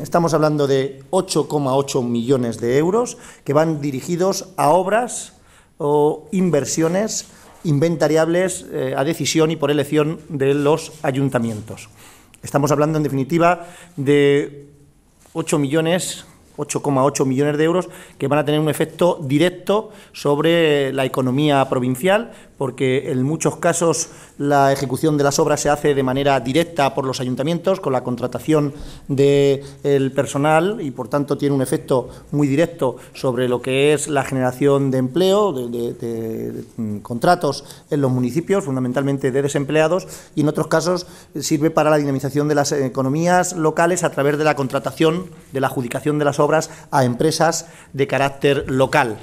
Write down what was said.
Estamos hablando de 8,8 millones de euros que van dirigidos a obras o inversiones inventariables eh, a decisión y por elección de los ayuntamientos. Estamos hablando, en definitiva, de 8 millones 8,8 millones de euros que van a tener un efecto directo sobre la economía provincial, porque en muchos casos la ejecución de las obras se hace de manera directa por los ayuntamientos, con la contratación del personal y, por tanto, tiene un efecto muy directo sobre lo que es la generación de empleo, de contratos en los municipios, fundamentalmente de desempleados, y en otros casos sirve para la dinamización de las economías locales a través de la contratación, de la adjudicación de las obras a empresas de carácter local.